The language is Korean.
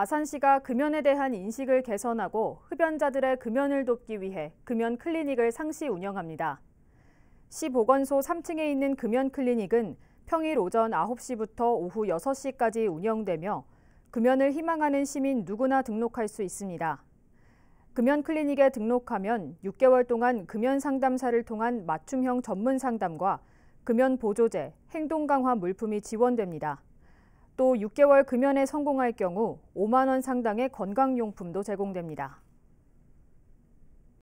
아산시가 금연에 대한 인식을 개선하고 흡연자들의 금연을 돕기 위해 금연 클리닉을 상시 운영합니다. 시 보건소 3층에 있는 금연 클리닉은 평일 오전 9시부터 오후 6시까지 운영되며 금연을 희망하는 시민 누구나 등록할 수 있습니다. 금연 클리닉에 등록하면 6개월 동안 금연 상담사를 통한 맞춤형 전문 상담과 금연 보조제, 행동 강화 물품이 지원됩니다. 또 6개월 금연에 성공할 경우 5만 원 상당의 건강용품도 제공됩니다.